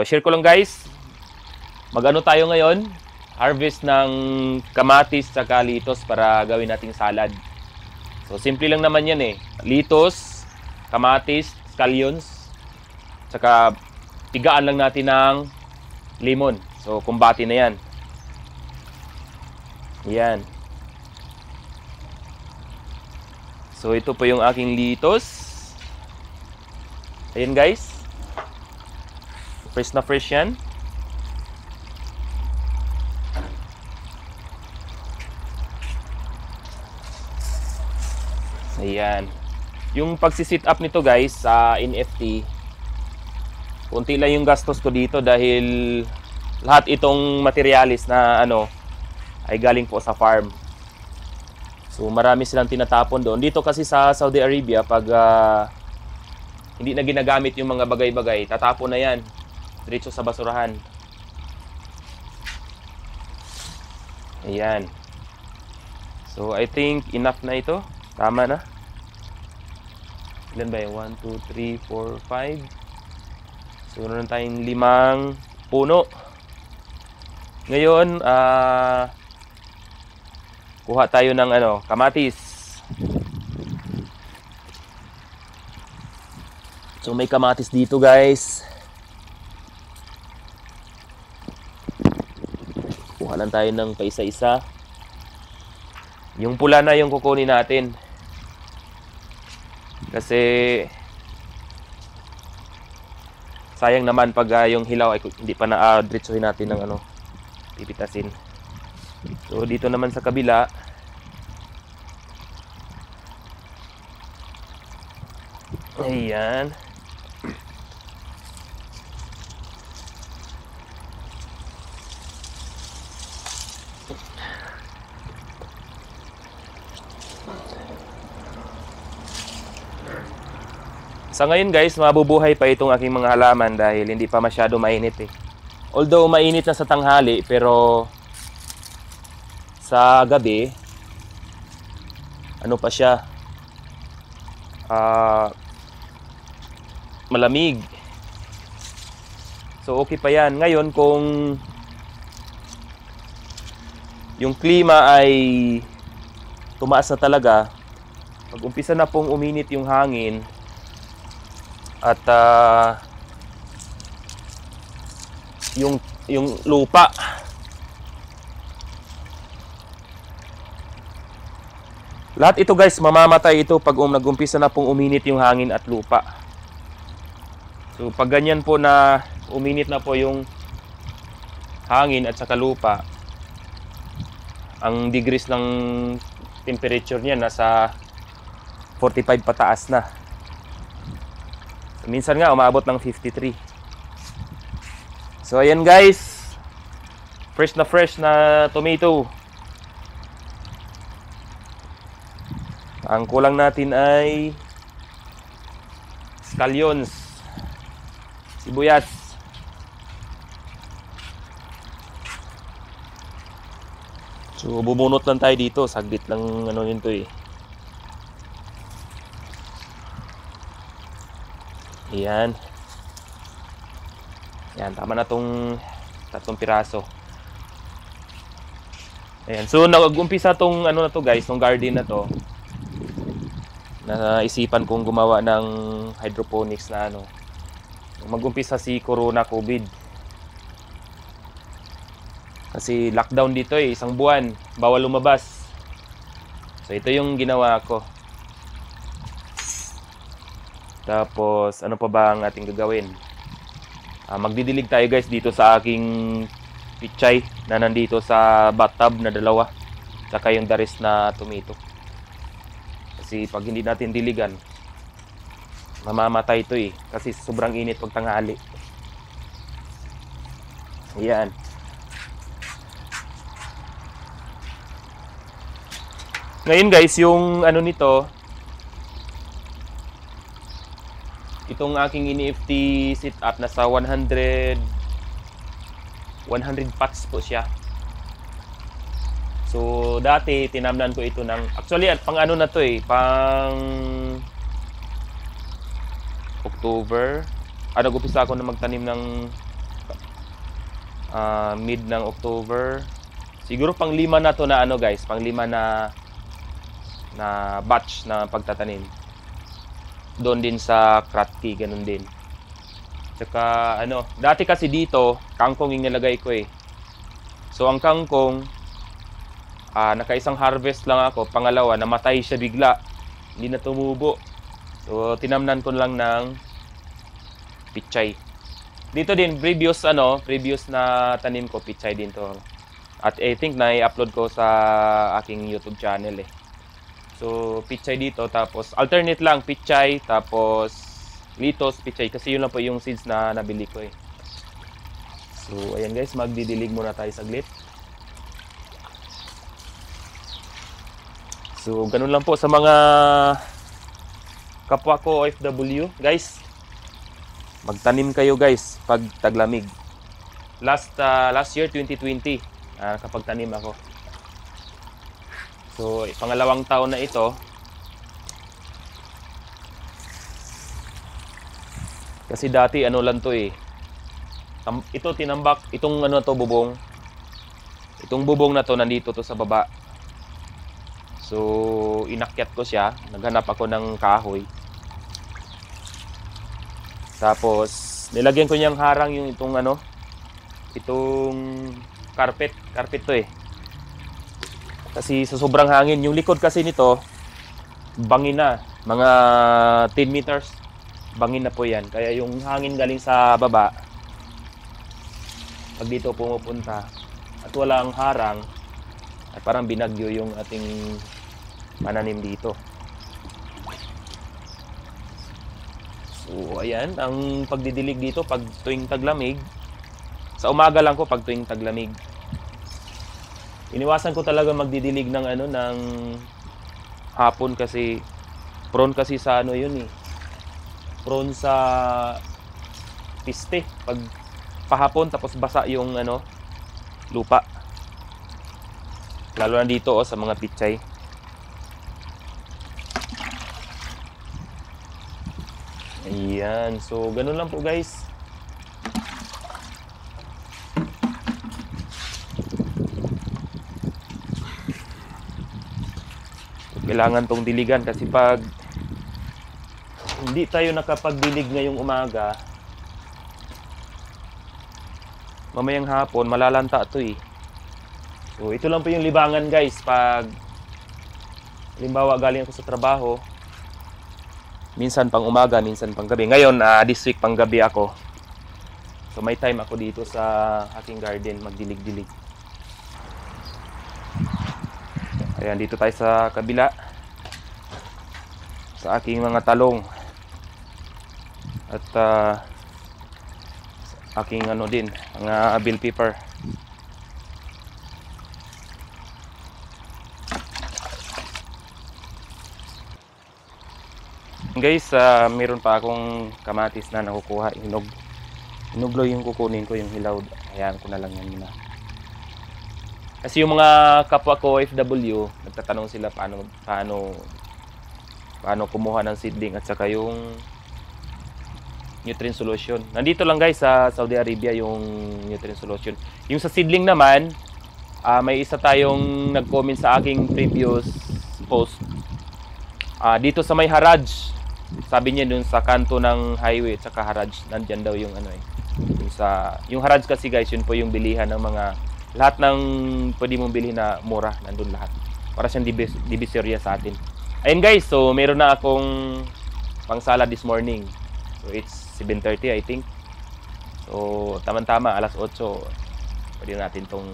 So, share ko lang guys. Magano tayo ngayon? Harvest ng kamatis at litos para gawin nating salad. So, simple lang naman yan eh. Litos, kamatis, scallions, tsaka tigaan lang natin ng lemon. So, kumbati na yan. Yan. So, ito po yung aking litos. Ayan guys. Fresh na fresh yan. Ayan. Yung pagsisit up nito guys sa NFT, kunti lang yung gastos ko dito dahil lahat itong materialis na ano ay galing po sa farm. So marami silang tinatapon doon. Dito kasi sa Saudi Arabia pag uh, hindi na ginagamit yung mga bagay-bagay, tatapon na yan. Diretso sa basurahan. Ayan. So, I think enough na ito. Tama na. Ilan ba yun? 1, 2, 3, 4, 5. So, meron tayong limang puno. Ngayon, ah... Uh, kuha tayo ng ano, kamatis. So may kamatis dito, guys. Daanan tayo ng paisa-isa. Yung pula na yung kukunin natin. Kasi sayang naman pag uh, yung hilaw ay hindi pa na-diretsuhin natin ng ano, pipitasin. So dito naman sa kabila, ayan. Sa ngayon guys, mabubuhay pa itong aking mga halaman dahil hindi pa masyado mainit eh. Although mainit na sa tanghali pero sa gabi ano pa siya uh, malamig. So okay pa 'yan. Ngayon kung yung klima ay tumaas na talaga, pag umpisa na pong uminit yung hangin, at uh, yung yung lupa lahat ito guys mamamatay ito pag um, nagumpisa na pong uminit yung hangin at lupa so pag ganyan po na uminit na po yung hangin at saka lupa ang degrees ng temperature niya nasa 45 pataas na Minsan nga umabot ng 53. So ayan guys. Fresh na fresh na tomato. Ang kulang natin ay scallions. Sibuyas. So bubunot lang tayo dito, saglit lang ano yun to eh. Ayan. Ayan, tama na tong tatlong piraso. Ayan, so nag-umpisa tong ano na to guys, tong garden na to. Naisipan kong gumawa ng hydroponics na ano. Mag-umpisa si Corona COVID. Kasi lockdown dito eh, isang buwan, bawal lumabas. So ito yung ginawa ko. Tapos, ano pa ba ang ating gagawin? Uh, magdidilig tayo guys dito sa aking pichay na nandito sa bathtub na dalawa. Tsaka yung daris na tomato. Kasi pag hindi natin diligan, mamamatay ito eh. Kasi sobrang init pag tanghali. Ayan. Ngayon guys, yung ano nito, Itong aking NFT eft sit-up nasa 100 100 watts po siya. So, dati tinamnan ko ito ng actually at pang ano na to eh, pang October. Ah, nag-upisa ako na magtanim ng uh, mid ng October. Siguro pang lima na to na ano guys, pang lima na na batch na pagtatanim doon din sa Kratky, ganun din. Tsaka ano, dati kasi dito, kangkong yung nilagay ko eh. So ang kangkong, uh, nakaisang harvest lang ako, pangalawa, namatay siya bigla. Hindi na tumubo. So tinamnan ko lang ng pichay. Dito din, previous ano, previous na tanim ko, pichay din to. At I think na-upload ko sa aking YouTube channel eh. So, pichay dito. Tapos, alternate lang, pichay. Tapos, litos, pichay. Kasi yun lang po yung seeds na nabili ko eh. So, ayan guys. Magdidilig muna tayo saglit. So, ganun lang po sa mga kapwa ko OFW. Guys, magtanim kayo guys pag taglamig. Last, uh, last year, 2020, uh, ah, kapag tanim ako. So, pangalawang taon na ito. Kasi dati ano lang to eh. Ito tinambak, itong ano to bubong. Itong bubong na to nandito to sa baba. So, inakyat ko siya. Naghanap ako ng kahoy. Tapos, nilagyan ko niyang harang yung itong ano, itong carpet. Carpet to eh. Kasi sa sobrang hangin, yung likod kasi nito, bangin na. Mga 10 meters, bangin na po yan. Kaya yung hangin galing sa baba, pag dito pumupunta at walang harang, ay parang binagyo yung ating mananim dito. So, ayan, ang pagdidilig dito pag tuwing taglamig. Sa umaga lang ko pag tuwing taglamig. Iniwasan ko talaga magdidilig ng ano ng hapon kasi prone kasi sa ano yun eh. Prone sa piste pag pahapon tapos basa yung ano lupa. Lalo na dito oh, sa mga pichay. Ayan. So, ganun lang po guys. Kailangan tong diligan kasi pag hindi tayo nakapagdilig ngayong umaga, mamayang hapon, malalanta to eh. So, ito lang po yung libangan guys pag halimbawa galing ako sa trabaho, minsan pang umaga, minsan pang gabi. Ngayon, uh, this week pang gabi ako. So may time ako dito sa aking garden magdilig-dilig. Ayan, dito tayo sa kabila. Sa aking mga talong. At uh, aking ano din, mga bill paper. Guys, uh, meron pa akong kamatis na nakukuha, hinog. Hinuglo yung kukunin ko, yung hilaw. Ayan ko na lang yan muna. Kasi yung mga kapwa ko OFW, nagtatanong sila paano paano paano kumuha ng seedling at saka yung nutrient solution. Nandito lang guys sa Saudi Arabia yung nutrient solution. Yung sa seedling naman, uh, may isa tayong nag-comment sa aking previous post. Uh, dito sa may Haraj, sabi niya dun sa kanto ng highway at saka Haraj, nandiyan daw yung ano eh. Yung, sa, yung Haraj kasi guys, yun po yung bilihan ng mga lahat ng pwede mong bilhin na mura, nandun lahat. Para siyang dibis divisorya sa atin. Ayun guys, so meron na akong pangsala this morning. So it's 7.30 I think. So, tamang tama alas 8. Pwede natin tong